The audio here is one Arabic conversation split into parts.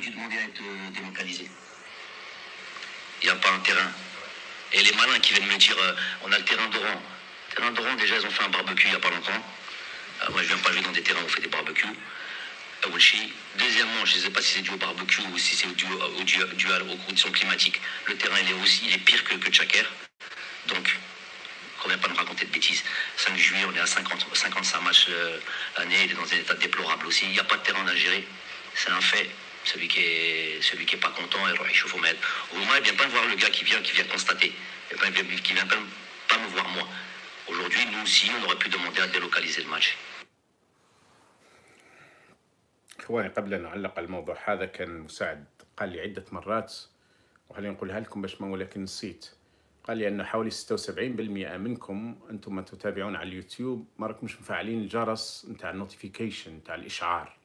tu demandais à Il n'y a pas un terrain. Et les malins qui viennent me dire euh, on a le terrain d'Oran. Le terrain d'Oran, déjà, ils ont fait un barbecue il n'y a pas longtemps. Euh, moi, je ne viens pas jouer dans des terrains où on fait des barbecues. À euh, Deuxièmement, je ne sais pas si c'est dû au barbecue ou si c'est dû, au, dual aux conditions climatiques. Le terrain, il est aussi il est pire que, que Tchaker. Donc, on ne pas me raconter de bêtises. 5 juillet, on est à 50, 55 matchs l'année, il est dans un état déplorable aussi. Il n'y a pas de terrain à gérer, c'est un fait. Celui qui est, celui qui est pas content, il chauffe au moins, il vient pas voir le gars qui vient, qui vient constater. Il vient, il vient pas, pas me voir moi. Aujourd'hui, nous aussi, on aurait pu demander à délocaliser le match. اخواني قبل ان اعلق على الموضوع هذا كان مساعد قال لي عده مرات وخليني نقولها لكم باش ما ولكن نسيت قال لي ان حوالي 76% منكم انتم ما تتابعون على اليوتيوب ما راكمش مفعلين الجرس نتاع النوتيفيكيشن نتاع الاشعار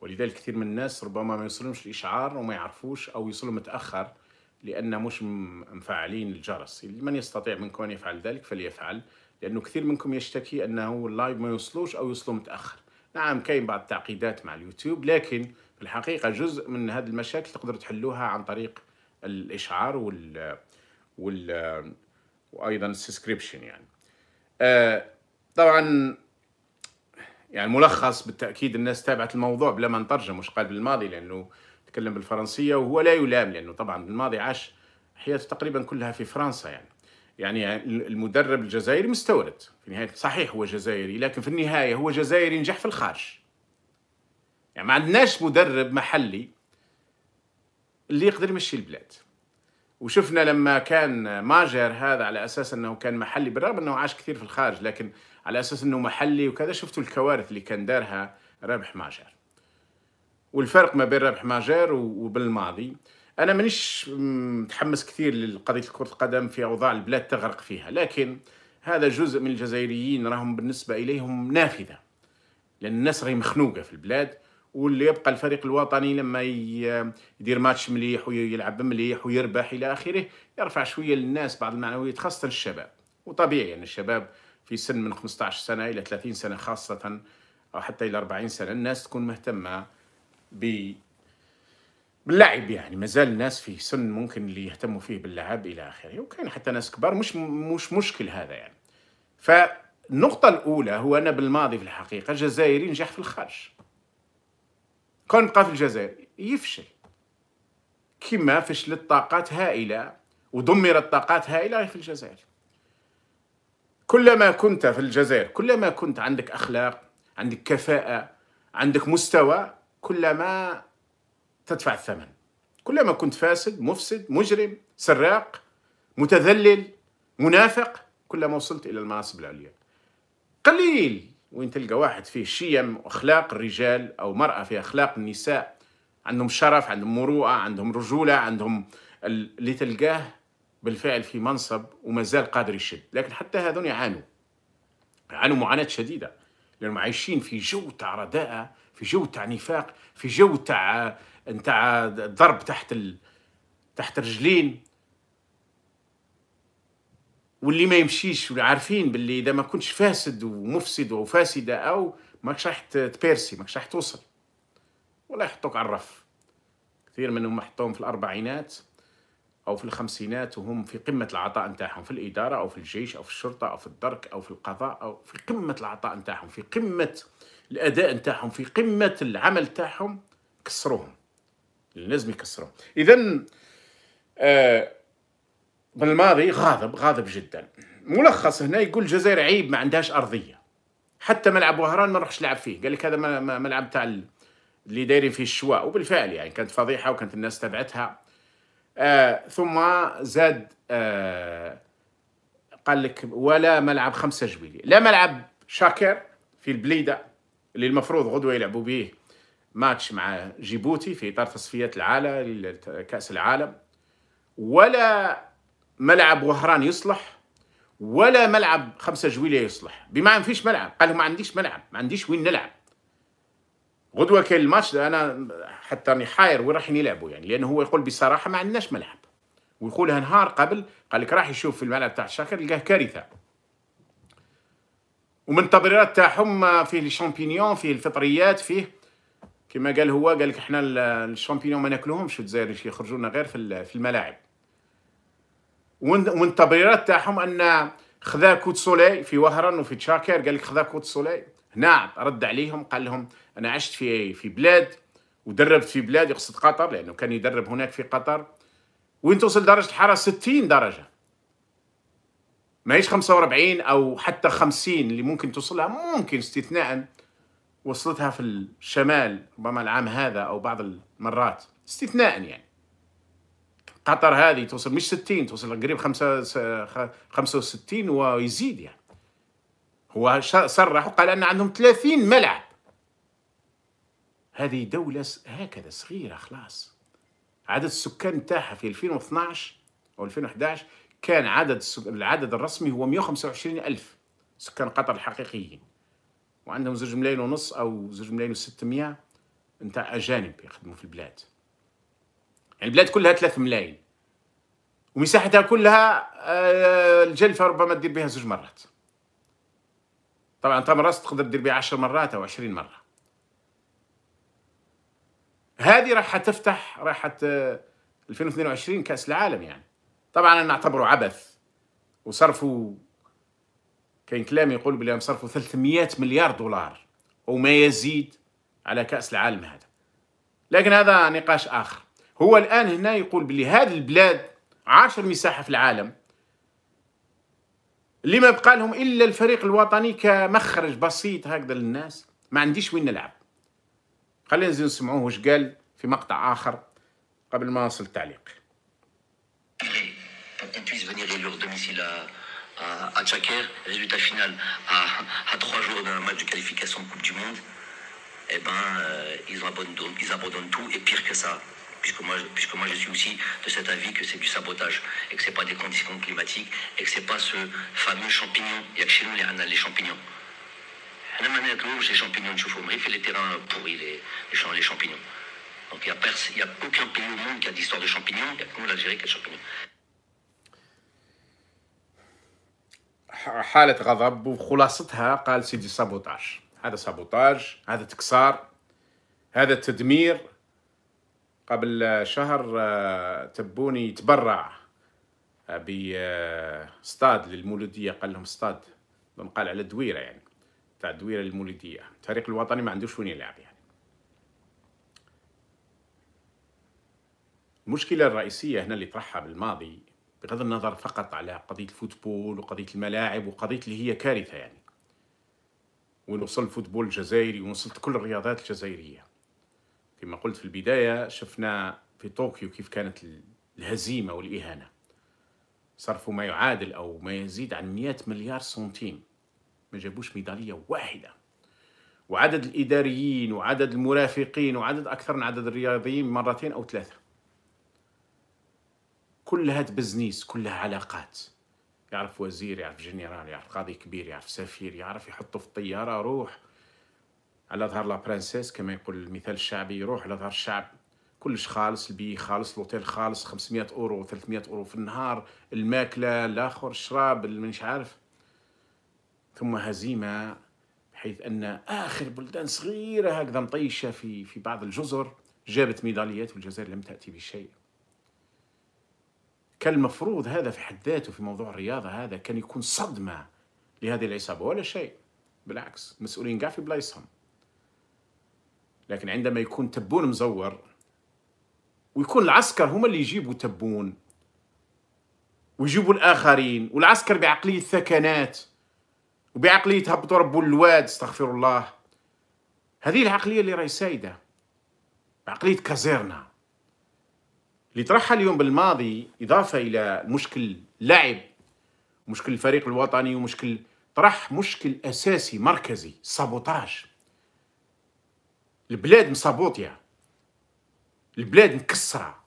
ولذلك كثير من الناس ربما ما يوصلهمش الاشعار وما يعرفوش او يوصلوا متاخر لان مش مفعلين الجرس من يستطيع منكم ان يفعل ذلك فليفعل لانه كثير منكم يشتكي انه اللايف ما يوصلوش او يوصلوا متاخر نعم كاين بعض التعقيدات مع اليوتيوب لكن في الحقيقه جزء من هذه المشاكل تقدر تحلوها عن طريق الاشعار وال وال وايضا السبسكريبشن يعني آه طبعا يعني الملخص بالتاكيد الناس تابعت الموضوع بلا ما نترجم واش قال بالماضي لانه تكلم بالفرنسيه وهو لا يلام لانه طبعا بالماضي عاش حياته تقريبا كلها في فرنسا يعني يعني المدرب الجزائري مستورد في نهايه صحيح هو جزائري لكن في النهايه هو جزائري نجح في الخارج يعني ما عندناش مدرب محلي اللي يقدر يمشي البلاد وشفنا لما كان ماجر هذا على اساس انه كان محلي بالرغم انه عاش كثير في الخارج لكن على اساس انه محلي وكذا شفتوا الكوارث اللي كان دارها ربح ماجر والفرق ما بين ربح ماجر وبالماضي انا مانيش متحمس كثير لقضيه كره القدم في اوضاع البلاد تغرق فيها لكن هذا جزء من الجزائريين راهم بالنسبه اليهم نافذه لان الناس راهي مخنوقه في البلاد واللي يبقى الفريق الوطني لما يدير ماتش مليح ويلعب مليح ويربح الى اخره يرفع شويه للناس بعض المعنويات خاصه الشباب وطبيعي يعني الشباب في سن من 15 سنه الى 30 سنه خاصه او حتى الى 40 سنه الناس تكون مهتمه ب باللعب يعني مازال الناس في سن ممكن اللي يهتموا فيه باللعب الى اخره وكاين حتى ناس كبار مش مش مشكل هذا يعني فالنقطه الاولى هو انا بالماضي في الحقيقه جزائري نجح في الخارج كون بقى في الجزائر يفشل كما فشلت طاقات هائلة ودمرت طاقات هائلة في الجزائر كلما كنت في الجزائر كلما كنت عندك أخلاق عندك كفاءة عندك مستوى كلما تدفع الثمن كلما كنت فاسد مفسد مجرم سراق متذلل منافق كلما وصلت إلى المناصب العليا قليل وين تلقى واحد فيه شيم واخلاق الرجال او مرأة فيها اخلاق النساء عندهم شرف عندهم مروءة عندهم رجولة عندهم اللي تلقاه بالفعل في منصب ومازال قادر يشد لكن حتى هذون يعانوا يعانوا معاناة شديدة لأنهم عايشين في جو تاع رداءة في جو تاع نفاق في جو تاع تاع ضرب تحت ال... تحت رجلين واللي ما يمشيش عارفين باللي اذا ما كنتش فاسد ومفسد وفاسده او ماكش راح تبيرسي ماكش راح توصل ولا يحطوك على الرف كثير منهم محطوهم في الاربعينات او في الخمسينات وهم في قمه العطاء نتاعهم في الاداره او في الجيش او في الشرطه او في الدرك او في القضاء او في قمه العطاء نتاعهم في قمه الاداء نتاعهم في قمه العمل نتاعهم كسروهم لازم يكسروهم اذا آه بالماضي غاضب غاضب جدا ملخص هنا يقول الجزائر عيب ما عندهاش ارضيه حتى ملعب وهران ما نروحش نلعب فيه قال لك هذا ملعب تاع اللي دايرين فيه الشواء وبالفعل يعني كانت فضيحه وكانت الناس تبعتها آه ثم زاد آه قال لك ولا ملعب خمسة جويلي لا ملعب شاكر في البليده اللي المفروض غدوه يلعبوا به ماتش مع جيبوتي في اطار تصفيات العالم كاس العالم ولا ملعب وهران يصلح ولا ملعب خمسة جويلية يصلح بما ما فيش ملعب قال ما عنديش ملعب ما عنديش وين نلعب غدوه كان الماتش انا حتى راني حاير وين راح يلعبوا يعني لانه هو يقول بصراحه ما عندناش ملعب ويقولها نهار قبل قال لك راح يشوف في الملعب تاع الشاكر لقاه كارثه ومن التبريرات تاعهم فيه الشامبينيون فيه الفطريات فيه كما قال هو قال لك احنا الشامبينيون ما ناكلوهمش في الجزائر يخرجونا لنا غير في الملاعب التبريرات تاعهم ان خذا كوت سولي في وهران وفي تشاكر قال لك خذا كوت سولي نعم رد عليهم قال لهم انا عشت في في بلاد ودربت في بلاد يقصد قطر لانه كان يدرب هناك في قطر وين توصل درجه الحراره 60 درجه ماهيش 45 او حتى 50 اللي ممكن توصلها ممكن استثناء وصلتها في الشمال ربما العام هذا او بعض المرات استثناء يعني قطر هذه توصل مش 60 توصل قريب 65 ويزيد يعني هو صرح وقال ان عندهم 30 ملعب هذه دولة هكذا صغيرة خلاص عدد السكان تاعها في 2012 أو 2011 كان عدد العدد الرسمي هو 125 ألف سكان قطر الحقيقيين وعندهم زوج ملايين ونص أو زوج ملايين و600 نتاع أجانب يخدموا في البلاد يعني البلاد كلها 3 ملايين ومساحتها كلها آه، الجلفه ربما تدير بها زوج مرات طبعا تم تقدر تدير بها 10 مرات او 20 مره هذه راح تفتح راح 2022 كاس العالم يعني طبعا انا اعتبره عبث وصرفوا كاين كلام يقول بلي صرفوا 300 مليار دولار وما يزيد على كاس العالم هذا لكن هذا نقاش اخر هو الآن هنا يقول بلي هذه البلاد عاشر مساحة في العالم اللي ما بقى لهم إلا الفريق الوطني كمخرج بسيط هكذا للناس ما عنديش وين نلعب خلينا نزيد نسمعوه واش قال في مقطع آخر قبل ما نصل التعليق à, à Tchaker, résultat final à, à trois jours d'un match de qualification de Coupe du Monde, eh ben, euh, ils, abandonnent, ils abandonnent tout et pire que ça, puisque moi, moi je suis aussi de cet avis que c'est du sabotage et que ce n'est pas des conditions climatiques et que ce n'est pas ce fameux champignon. Il n'y a que chez nous les, champignons. La manière que les champignons de chauffourmerie fait les terrains pourris, les, champignons. Donc il n'y a, a, aucun pays au monde qui a d'histoire de champignons, il n'y a que nous l'Algérie qui a de champignons. حالة غضب وخلاصتها قال سيدي سابوتاج هذا سابوتاج هذا تكسار هذا تدمير قبل شهر آه، تبوني تبرع آه، بستاد آه، للمولوديه قال لهم استاد قال على دويره يعني تاع دويره للمولوديه الفريق الوطني ما عندوش وين يلعب يعني المشكله الرئيسيه هنا اللي طرحها بالماضي بغض النظر فقط على قضيه الفوتبول وقضيه الملاعب وقضيه اللي هي كارثه يعني وين وصل الفوتبول الجزائري ونوصل كل الرياضات الجزائريه كما قلت في البداية شفنا في طوكيو كيف كانت الهزيمة والإهانة صرفوا ما يعادل أو ما يزيد عن 100 مليار سنتيم ما جابوش ميدالية واحدة وعدد الإداريين وعدد المرافقين وعدد أكثر من عدد الرياضيين مرتين أو ثلاثة كلها بزنيس كلها علاقات يعرف وزير يعرف جنرال يعرف قاضي كبير يعرف سفير يعرف يحطه في الطيارة روح على ظهر لا برانسيس كما يقول المثال الشعبي يروح على ظهر الشعب كلش خالص البي خالص لوتيل خالص 500 اورو 300 اورو في النهار الماكله الاخر الشراب مانيش عارف ثم هزيمه بحيث ان اخر بلدان صغيره هكذا مطيشه في في بعض الجزر جابت ميداليات والجزائر لم تاتي بشيء كان المفروض هذا في حد ذاته في موضوع الرياضه هذا كان يكون صدمه لهذه العصابه ولا شيء بالعكس مسؤولين كاع في بلايصهم لكن عندما يكون تبون مزور ويكون العسكر هما اللي يجيبوا تبون ويجيبوا الآخرين والعسكر بعقلية ثكنات وبعقلية هبطوا ربوا الواد استغفر الله هذه العقلية اللي راهي سايدة عقلية كازيرنا اللي طرحها اليوم بالماضي إضافة إلى مشكل لعب مشكل الفريق الوطني ومشكل طرح مشكل أساسي مركزي سابوتاج البلاد مصابوطيه البلاد مكسره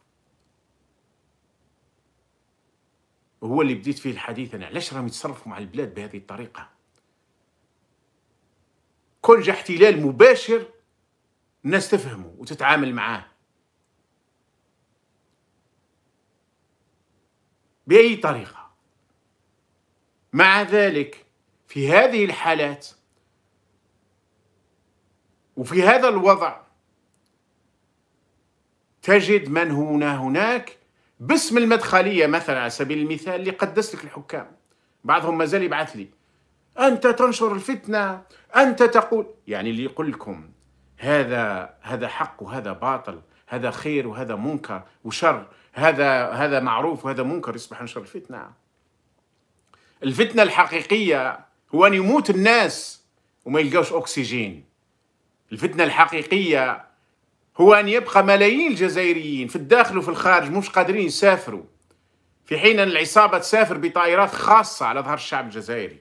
هو اللي بديت فيه الحديث انا علاش راهم يتصرفوا مع البلاد بهذه الطريقه كون جا احتلال مباشر الناس تفهمه وتتعامل معاه باي طريقه مع ذلك في هذه الحالات وفي هذا الوضع تجد من هنا هناك باسم المدخلية مثلا على سبيل المثال اللي قدس لك الحكام بعضهم ما زال يبعث لي أنت تنشر الفتنة أنت تقول يعني اللي يقول لكم هذا هذا حق وهذا باطل هذا خير وهذا منكر وشر هذا هذا معروف وهذا منكر يصبح نشر الفتنة الفتنة الحقيقية هو أن يموت الناس وما يلقاوش أكسجين الفتنة الحقيقية هو أن يبقى ملايين الجزائريين في الداخل وفي الخارج مش قادرين يسافروا في حين أن العصابة تسافر بطائرات خاصة على ظهر الشعب الجزائري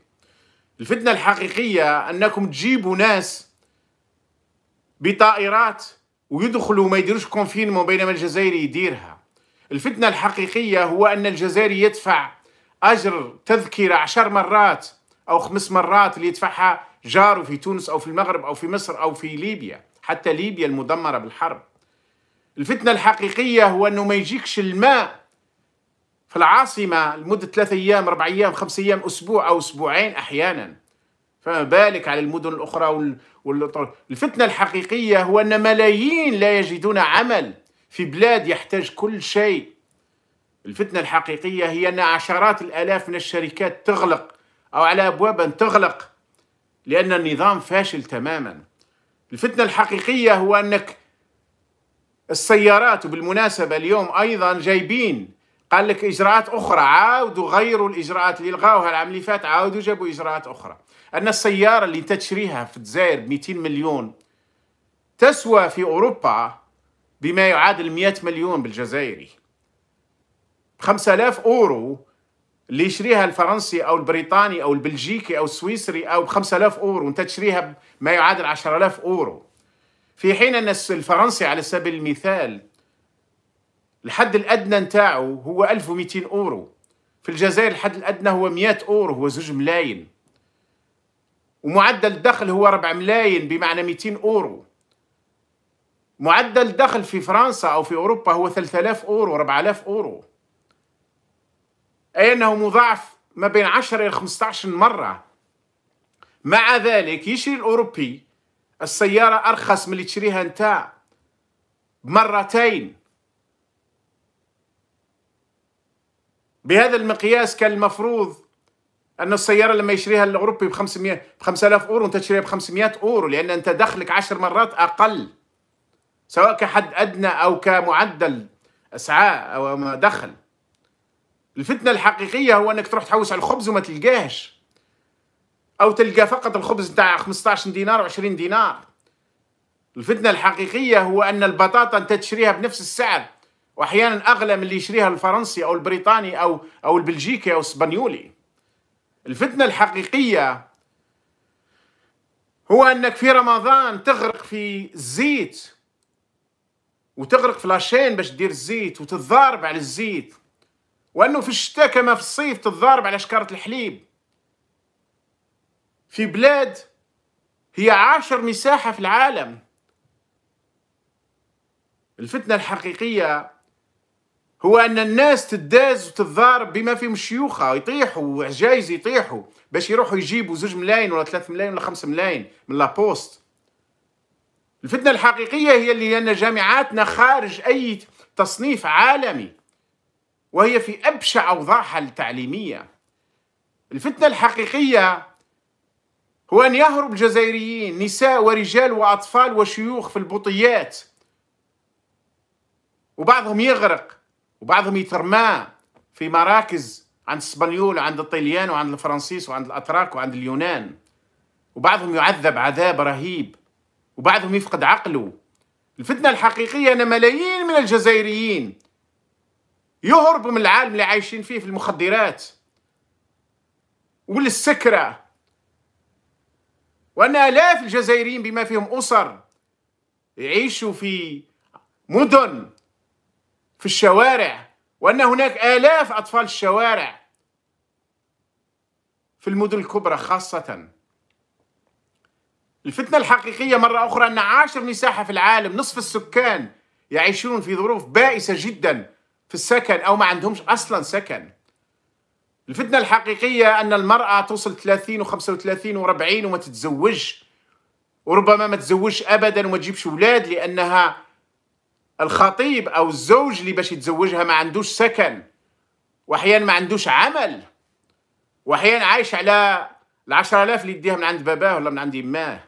الفتنة الحقيقية أنكم تجيبوا ناس بطائرات ويدخلوا وما يديروش كونفينمون بينما الجزائري يديرها الفتنة الحقيقية هو أن الجزائري يدفع أجر تذكرة عشر مرات أو خمس مرات اللي يدفعها جاره في تونس أو في المغرب أو في مصر أو في ليبيا حتى ليبيا المدمرة بالحرب الفتنة الحقيقية هو أنه ما يجيكش الماء في العاصمة لمدة ثلاثة أيام أربع أيام خمس أيام أسبوع أو أسبوعين أحيانا فما بالك على المدن الأخرى وال... وال... الفتنة الحقيقية هو أن ملايين لا يجدون عمل في بلاد يحتاج كل شيء الفتنة الحقيقية هي أن عشرات الآلاف من الشركات تغلق أو على أبواب أن تغلق لأن النظام فاشل تماما الفتنة الحقيقية هو أنك السيارات وبالمناسبة اليوم أيضا جايبين قال لك إجراءات أخرى عاودوا غيروا الإجراءات اللي لغاوها العام اللي فات عاودوا جابوا إجراءات أخرى أن السيارة اللي أنت تشريها في الجزائر ب 200 مليون تسوى في أوروبا بما يعادل 100 مليون بالجزائري 5000 أورو اللي يشريها الفرنسي او البريطاني او البلجيكي او السويسري او ب 5000 اورو وانت تشريها بما يعادل 10000 اورو في حين ان الفرنسي على سبيل المثال الحد الادنى نتاعو هو 1200 اورو في الجزائر الحد الادنى هو 100 اورو هو زوج ملايين ومعدل الدخل هو 4 ملايين بمعنى 200 اورو معدل الدخل في فرنسا او في اوروبا هو 3000 اورو 4000 اورو أي أنه مضاعف ما بين 10 إلى 15 مرة مع ذلك يشري الأوروبي السيارة أرخص من اللي تشريها أنت مرتين بهذا المقياس كان المفروض أن السيارة لما يشريها الأوروبي ب 500 ب 5000 أورو أنت تشريها ب 500 أورو لأن أنت دخلك 10 مرات أقل سواء كحد أدنى أو كمعدل أسعار أو دخل الفتنة الحقيقية هو أنك تروح تحوس على الخبز وما تلقاهش أو تلقى فقط الخبز نتاع 15 دينار و20 دينار الفتنة الحقيقية هو أن البطاطا أنت تشريها بنفس السعر وأحيانا أغلى من اللي يشريها الفرنسي أو البريطاني أو أو البلجيكي أو الاسبانيولي الفتنة الحقيقية هو أنك في رمضان تغرق في الزيت وتغرق في لاشين باش تدير الزيت وتتضارب على الزيت وانه في الشتاء كما في الصيف تتضارب على شكاره الحليب في بلاد هي عاشر مساحه في العالم الفتنه الحقيقيه هو ان الناس تداز وتتضارب بما فيهم شيوخها يطيحوا عجايز يطيحوا باش يروحوا يجيبوا زوج ملايين ولا ثلاث ملايين ولا خمس ملايين من لابوست الفتنه الحقيقيه هي اللي ان جامعاتنا خارج اي تصنيف عالمي وهي في أبشع أوضاعها التعليمية الفتنة الحقيقية هو أن يهرب الجزائريين نساء ورجال وأطفال وشيوخ في البطيات وبعضهم يغرق وبعضهم يترمى في مراكز عند السبانيول وعند الطليان وعند الفرنسيس وعند الأتراك وعند اليونان وبعضهم يعذب عذاب رهيب وبعضهم يفقد عقله الفتنة الحقيقية أن ملايين من الجزائريين يهربوا من العالم اللي عايشين فيه في المخدرات والسكرة وأن آلاف الجزائريين بما فيهم أسر يعيشوا في مدن في الشوارع وأن هناك آلاف أطفال الشوارع في المدن الكبرى خاصة الفتنة الحقيقية مرة أخرى أن عاشر مساحة في العالم نصف السكان يعيشون في ظروف بائسة جدا في السكن أو ما عندهمش أصلا سكن الفتنة الحقيقية أن المرأة توصل 30 و35 و40 وما تتزوجش وربما ما تزوجش أبدا وما تجيبش اولاد لأنها الخطيب أو الزوج اللي باش يتزوجها ما عندوش سكن وأحيانا ما عندوش عمل وأحيانا عايش على العشرة آلاف اللي يديها من عند باباه ولا من عند يماه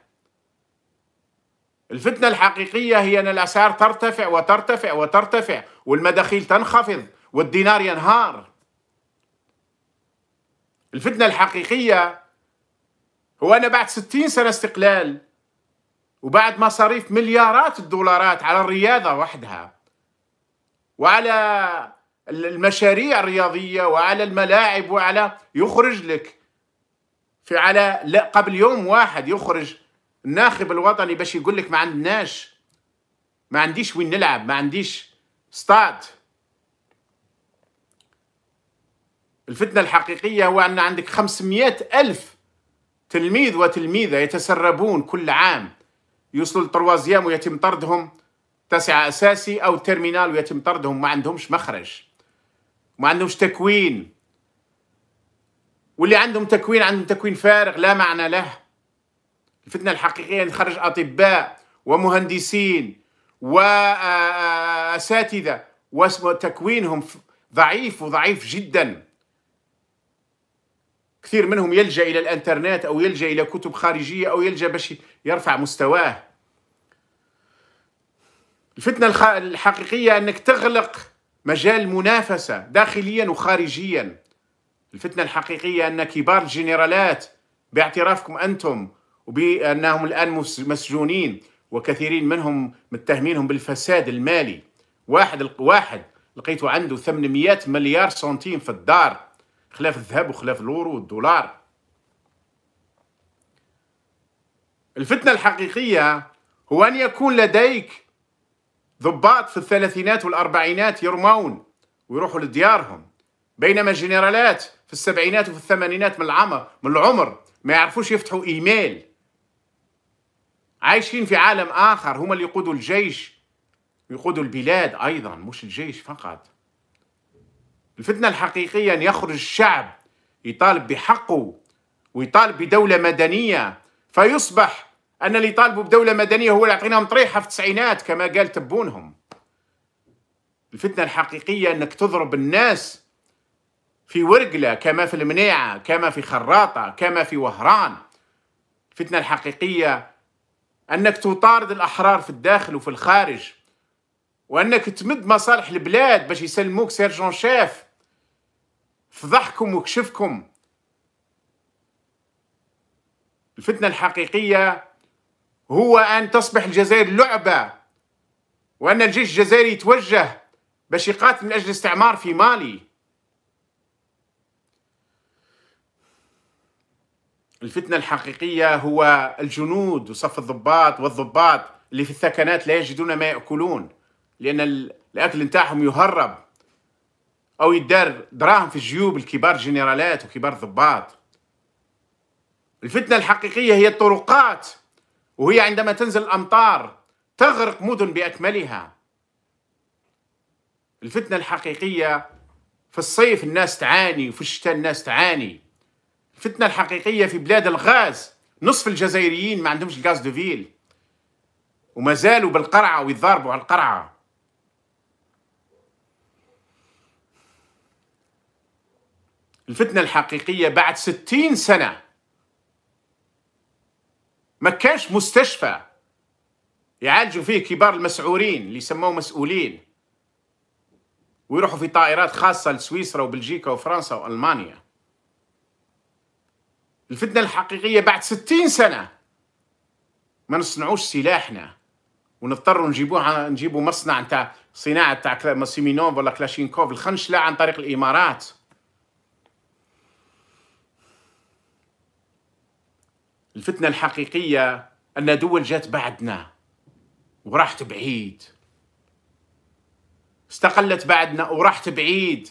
الفتنة الحقيقية هي أن الأسعار ترتفع وترتفع وترتفع والمداخيل تنخفض والدينار ينهار الفتنة الحقيقية هو أن بعد 60 سنة استقلال وبعد مصاريف مليارات الدولارات على الرياضة وحدها وعلى المشاريع الرياضية وعلى الملاعب وعلى يخرج لك في على قبل يوم واحد يخرج الناخب الوطني باش يقول لك ما عندناش ما عنديش وين نلعب ما عنديش ستاد الفتنة الحقيقية هو أن عندك 500 ألف تلميذ وتلميذة يتسربون كل عام يوصلوا للطروازيام ويتم طردهم تسعة أساسي أو ترمينال ويتم طردهم ما عندهمش مخرج ما عندهمش تكوين واللي عندهم تكوين عندهم تكوين فارغ لا معنى له الفتنه الحقيقيه نخرج اطباء ومهندسين واساتذه آه، آه، وتكوينهم ضعيف وضعيف جدا كثير منهم يلجا الى الانترنت او يلجا الى كتب خارجيه او يلجا باش يرفع مستواه الفتنه الحقيقيه انك تغلق مجال منافسه داخليا وخارجيا الفتنه الحقيقيه ان كبار الجنرالات باعترافكم انتم وبأنهم الآن مسجونين وكثيرين منهم متهمينهم بالفساد المالي واحد واحد لقيته عنده 800 مليار سنتيم في الدار خلاف الذهب وخلاف الأورو والدولار الفتنة الحقيقية هو أن يكون لديك ضباط في الثلاثينات والأربعينات يرمون ويروحوا لديارهم بينما جنرالات في السبعينات وفي الثمانينات من العمر من العمر ما يعرفوش يفتحوا إيميل عايشين في عالم آخر هم اللي يقودوا الجيش ويقودوا البلاد أيضا مش الجيش فقط الفتنة الحقيقية أن يخرج الشعب يطالب بحقه ويطالب بدولة مدنية فيصبح أن اللي يطالبوا بدولة مدنية هو اللي يعطيناهم طريحة في التسعينات كما قال تبونهم الفتنة الحقيقية أنك تضرب الناس في ورقلة كما في المنيعة كما في خراطة كما في وهران الفتنة الحقيقية أنك تطارد الأحرار في الداخل وفي الخارج وأنك تمد مصالح البلاد باش يسلموك سيرجون شاف فضحكم وكشفكم الفتنة الحقيقية هو أن تصبح الجزائر لعبة وأن الجيش الجزائري يتوجه باش يقاتل من أجل الاستعمار في مالي الفتنة الحقيقية هو الجنود وصف الضباط والضباط اللي في الثكنات لا يجدون ما يأكلون لأن الأكل نتاعهم يهرب أو يدار دراهم في جيوب الكبار جنرالات وكبار الضباط الفتنة الحقيقية هي الطرقات وهي عندما تنزل الأمطار تغرق مدن بأكملها الفتنة الحقيقية في الصيف الناس تعاني وفي الشتاء الناس تعاني الفتنه الحقيقيه في بلاد الغاز نصف الجزائريين ما عندهمش الغاز دو فيل وما زالوا بالقرعه ويتضاربوا على القرعه الفتنة الحقيقية بعد ستين سنة ما كانش مستشفى يعالجوا فيه كبار المسعورين اللي يسموه مسؤولين ويروحوا في طائرات خاصة لسويسرا وبلجيكا وفرنسا وألمانيا الفتنة الحقيقية بعد ستين سنة ما نصنعوش سلاحنا ونضطر نجيبوها نجيبوا مصنع نتاع صناعة تاع ماسيمينوف ولا كلاشينكوف الخنشلة عن طريق الإمارات الفتنة الحقيقية أن دول جات بعدنا وراحت بعيد استقلت بعدنا وراحت بعيد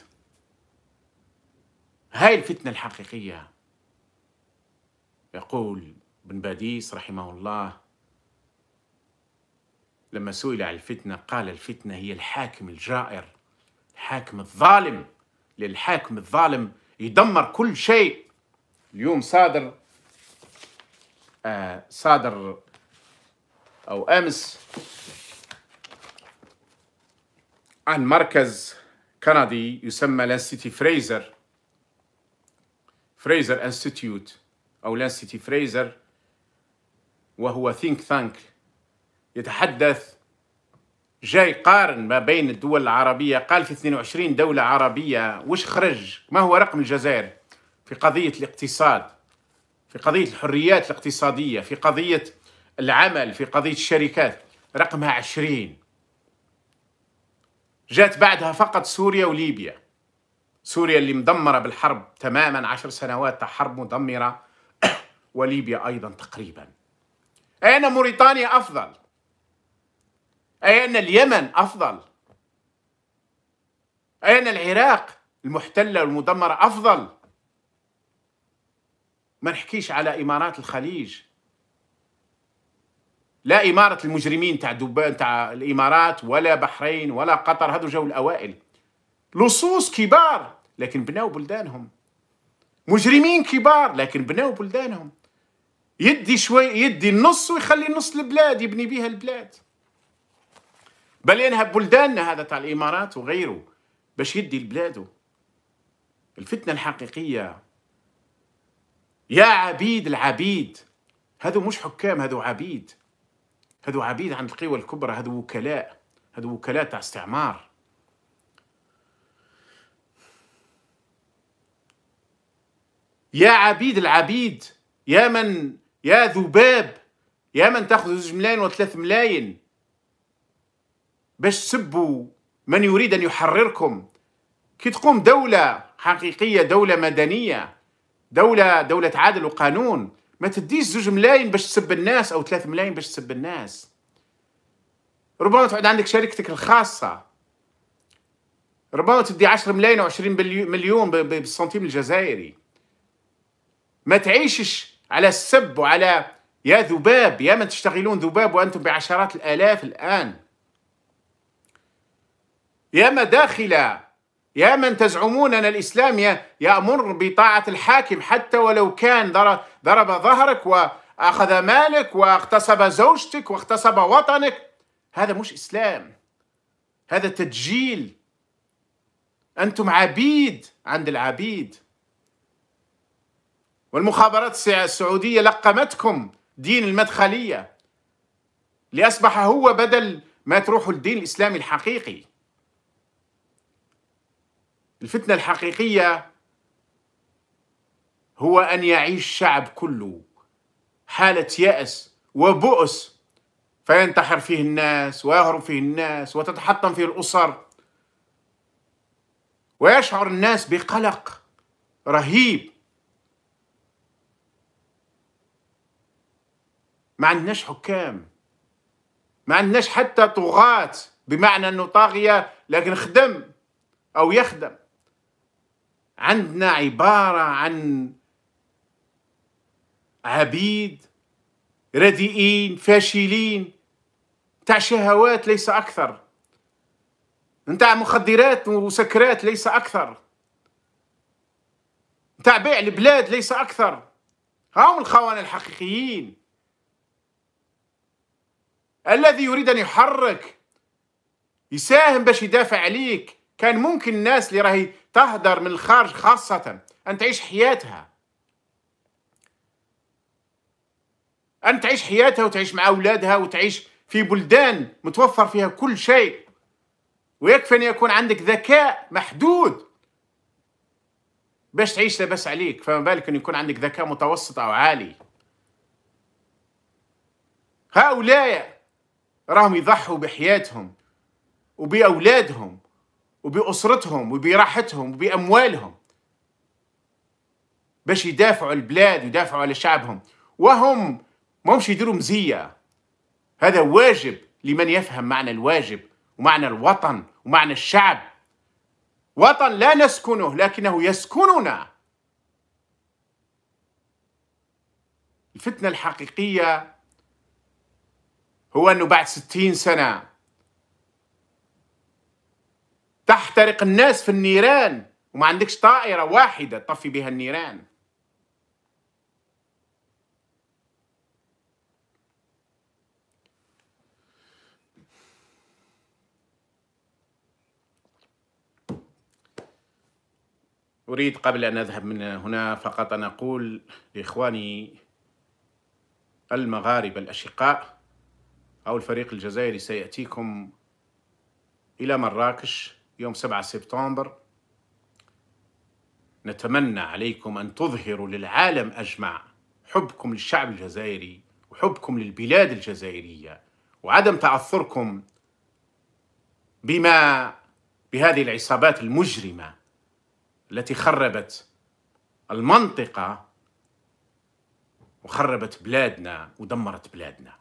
هاي الفتنة الحقيقية يقول بن باديس رحمه الله لما سئل عن الفتنة قال الفتنة هي الحاكم الجائر الحاكم الظالم للحاكم الظالم يدمر كل شيء اليوم صادر آه صادر أو أمس عن مركز كندي يسمى لانسيتي فريزر فريزر انستيتيوت أو لانسيتي فريزر وهو ثينك ثانك يتحدث جاي قارن ما بين الدول العربية قال في 22 دولة عربية وش خرج ما هو رقم الجزائر في قضية الاقتصاد في قضية الحريات الاقتصادية في قضية العمل في قضية الشركات رقمها 20 جات بعدها فقط سوريا وليبيا سوريا اللي مدمرة بالحرب تماما عشر سنوات حرب مدمرة وليبيا أيضا تقريبا أين موريتانيا أفضل؟ أين اليمن أفضل؟ أين العراق المحتلة والمدمرة أفضل؟ ما نحكيش على إمارات الخليج لا إمارة المجرمين تاع دبي تاع الإمارات ولا بحرين ولا قطر هذو جو الأوائل لصوص كبار لكن بناو بلدانهم مجرمين كبار لكن بناو بلدانهم يدي شوي يدي النص ويخلي نص البلاد يبني بها البلاد بل ينهب بلداننا هذا تاع الامارات وغيره باش يدي لبلاده الفتنه الحقيقيه يا عبيد العبيد هذو مش حكام هذو عبيد هذو عبيد عند القوى الكبرى هذو وكلاء هذو وكلاء تاع استعمار يا عبيد العبيد يا من يا ذباب يا من تأخذ زوج ملايين وثلاث ملايين باش تسبوا من يريد أن يحرركم كي تقوم دولة حقيقية دولة مدنية دولة دولة عدل وقانون ما تديش زوج ملايين باش تسب الناس أو ثلاث ملايين باش تسب الناس ربما تعود عندك شركتك الخاصة ربما تدي عشر ملايين وعشرين مليون بالسنتيم الجزائري ما تعيشش على السب وعلى يا ذباب يا من تشتغلون ذباب وأنتم بعشرات الآلاف الآن يا مداخل يا من تزعمون أن الإسلام يأمر بطاعة الحاكم حتى ولو كان ضرب ظهرك وأخذ مالك واغتصب زوجتك واغتصب وطنك هذا مش إسلام هذا تدجيل أنتم عبيد عند العبيد والمخابرات السعودية لقمتكم دين المدخلية لأصبح هو بدل ما تروحوا الدين الإسلامي الحقيقي الفتنة الحقيقية هو أن يعيش الشعب كله حالة يأس وبؤس فينتحر فيه الناس ويهرب فيه الناس وتتحطم فيه الأسر ويشعر الناس بقلق رهيب ما عندناش حكام ما عندناش حتى طغاة بمعنى أنه طاغية لكن خدم أو يخدم عندنا عبارة عن عبيد رديئين فاشلين تاع شهوات ليس أكثر نتاع مخدرات وسكرات ليس أكثر نتاع بيع البلاد ليس أكثر هاهم الخوان الحقيقيين الذي يريد أن يحرك يساهم باش يدافع عليك كان ممكن الناس اللي راهي تهدر من الخارج خاصة أن تعيش حياتها أن تعيش حياتها وتعيش مع أولادها وتعيش في بلدان متوفر فيها كل شيء ويكفي أن يكون عندك ذكاء محدود باش تعيش لاباس عليك فما بالك أن يكون عندك ذكاء متوسط أو عالي هؤلاء راهم يضحوا بحياتهم وبأولادهم وبأسرتهم وبراحتهم وبأموالهم باش يدافعوا البلاد ويدافعوا على شعبهم وهم ماهمش يديروا مزية هذا واجب لمن يفهم معنى الواجب ومعنى الوطن ومعنى الشعب وطن لا نسكنه لكنه يسكننا الفتنة الحقيقية هو أنه بعد ستين سنة تحترق الناس في النيران وما عندكش طائرة واحدة تطفي بها النيران أريد قبل أن أذهب من هنا فقط أن أقول لإخواني المغاربة الأشقاء أو الفريق الجزائري سيأتيكم إلى مراكش يوم 7 سبتمبر نتمنى عليكم أن تظهروا للعالم أجمع حبكم للشعب الجزائري وحبكم للبلاد الجزائرية وعدم تعثركم بما بهذه العصابات المجرمة التي خربت المنطقة وخربت بلادنا ودمرت بلادنا